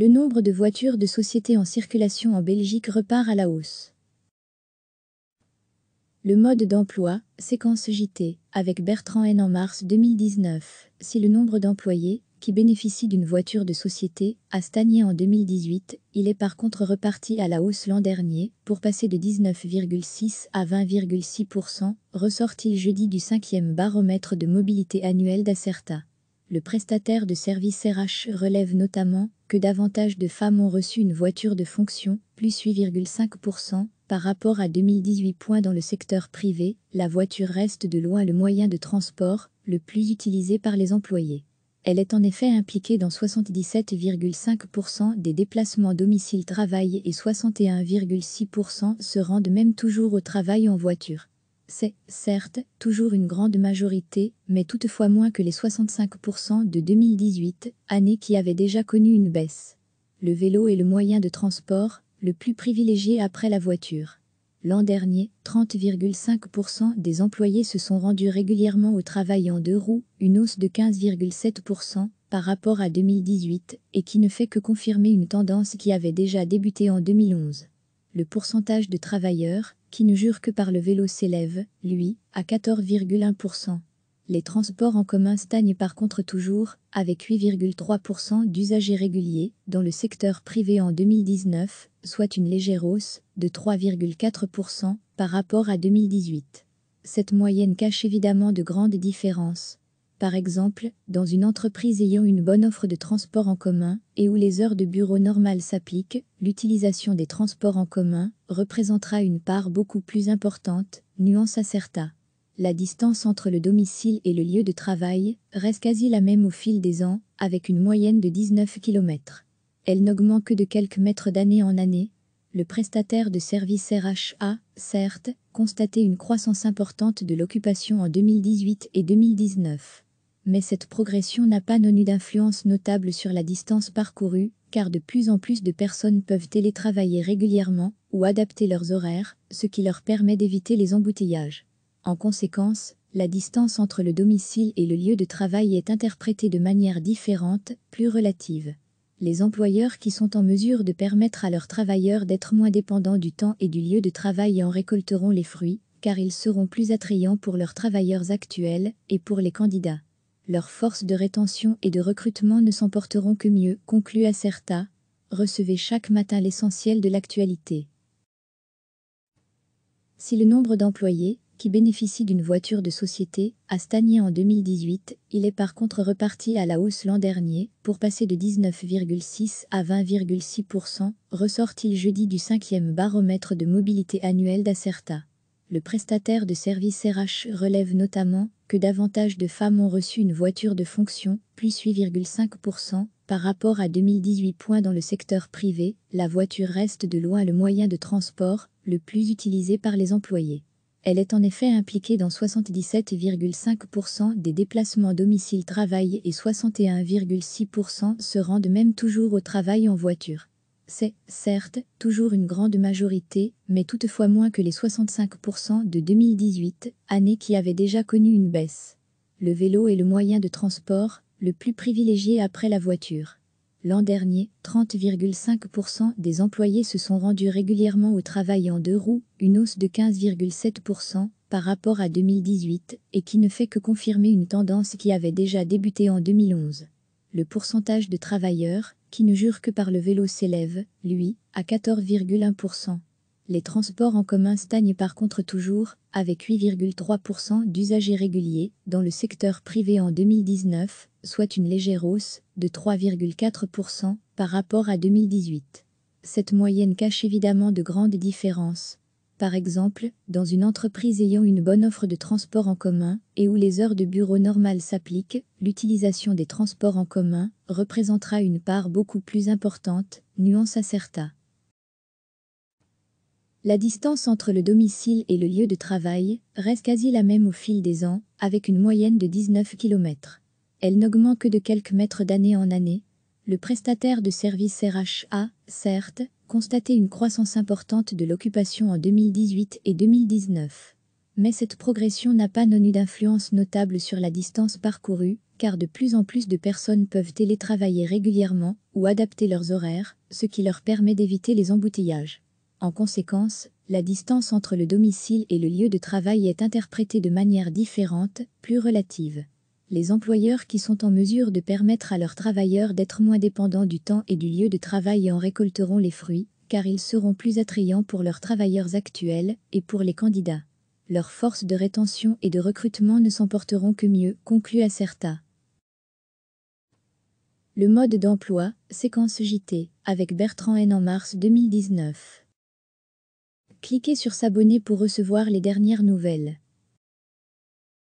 le nombre de voitures de société en circulation en Belgique repart à la hausse. Le mode d'emploi, séquence JT, avec Bertrand N en mars 2019. Si le nombre d'employés qui bénéficient d'une voiture de société a stagné en 2018, il est par contre reparti à la hausse l'an dernier, pour passer de 19,6 à 20,6 ressorti jeudi du cinquième baromètre de mobilité annuel d'Acerta. Le prestataire de service RH relève notamment que davantage de femmes ont reçu une voiture de fonction, plus 8,5%, par rapport à 2018 points dans le secteur privé, la voiture reste de loin le moyen de transport le plus utilisé par les employés. Elle est en effet impliquée dans 77,5% des déplacements domicile-travail et 61,6% se rendent même toujours au travail en voiture. C'est, certes, toujours une grande majorité, mais toutefois moins que les 65% de 2018, année qui avait déjà connu une baisse. Le vélo est le moyen de transport le plus privilégié après la voiture. L'an dernier, 30,5% des employés se sont rendus régulièrement au travail en deux roues, une hausse de 15,7% par rapport à 2018, et qui ne fait que confirmer une tendance qui avait déjà débuté en 2011. Le pourcentage de travailleurs qui ne jurent que par le vélo s'élève, lui, à 14,1%. Les transports en commun stagnent par contre toujours, avec 8,3% d'usagers réguliers dans le secteur privé en 2019, soit une légère hausse de 3,4% par rapport à 2018. Cette moyenne cache évidemment de grandes différences par exemple, dans une entreprise ayant une bonne offre de transport en commun et où les heures de bureau normales s'appliquent, l'utilisation des transports en commun représentera une part beaucoup plus importante, nuance Acerta. La distance entre le domicile et le lieu de travail reste quasi la même au fil des ans, avec une moyenne de 19 km. Elle n'augmente que de quelques mètres d'année en année. Le prestataire de services RH a, certes, constaté une croissance importante de l'occupation en 2018 et 2019 mais cette progression n'a pas non eu d'influence notable sur la distance parcourue, car de plus en plus de personnes peuvent télétravailler régulièrement ou adapter leurs horaires, ce qui leur permet d'éviter les embouteillages. En conséquence, la distance entre le domicile et le lieu de travail est interprétée de manière différente, plus relative. Les employeurs qui sont en mesure de permettre à leurs travailleurs d'être moins dépendants du temps et du lieu de travail en récolteront les fruits, car ils seront plus attrayants pour leurs travailleurs actuels et pour les candidats leurs forces de rétention et de recrutement ne s'en porteront que mieux, conclut Acerta. Recevez chaque matin l'essentiel de l'actualité. Si le nombre d'employés qui bénéficient d'une voiture de société a stagné en 2018, il est par contre reparti à la hausse l'an dernier pour passer de 19,6 à 20,6 ressort-il jeudi du cinquième baromètre de mobilité annuel d'Acerta. Le prestataire de service RH relève notamment que davantage de femmes ont reçu une voiture de fonction, plus 8,5% par rapport à 2018 points dans le secteur privé, la voiture reste de loin le moyen de transport le plus utilisé par les employés. Elle est en effet impliquée dans 77,5% des déplacements domicile-travail et 61,6% se rendent même toujours au travail en voiture. C'est, certes, toujours une grande majorité, mais toutefois moins que les 65% de 2018, année qui avait déjà connu une baisse. Le vélo est le moyen de transport le plus privilégié après la voiture. L'an dernier, 30,5% des employés se sont rendus régulièrement au travail en deux roues, une hausse de 15,7% par rapport à 2018 et qui ne fait que confirmer une tendance qui avait déjà débuté en 2011. Le pourcentage de travailleurs qui ne jurent que par le vélo s'élève, lui, à 14,1%. Les transports en commun stagnent par contre toujours, avec 8,3% d'usagers réguliers dans le secteur privé en 2019, soit une légère hausse de 3,4% par rapport à 2018. Cette moyenne cache évidemment de grandes différences par exemple, dans une entreprise ayant une bonne offre de transport en commun et où les heures de bureau normales s'appliquent, l'utilisation des transports en commun représentera une part beaucoup plus importante, nuance acerta. La distance entre le domicile et le lieu de travail reste quasi la même au fil des ans, avec une moyenne de 19 km. Elle n'augmente que de quelques mètres d'année en année. Le prestataire de services RHA, certes, constater une croissance importante de l'occupation en 2018 et 2019. Mais cette progression n'a pas non plus d'influence notable sur la distance parcourue, car de plus en plus de personnes peuvent télétravailler régulièrement ou adapter leurs horaires, ce qui leur permet d'éviter les embouteillages. En conséquence, la distance entre le domicile et le lieu de travail est interprétée de manière différente, plus relative les employeurs qui sont en mesure de permettre à leurs travailleurs d'être moins dépendants du temps et du lieu de travail en récolteront les fruits, car ils seront plus attrayants pour leurs travailleurs actuels et pour les candidats. Leurs forces de rétention et de recrutement ne s'emporteront que mieux, conclut Acerta. Le mode d'emploi, séquence JT, avec Bertrand N en mars 2019. Cliquez sur s'abonner pour recevoir les dernières nouvelles.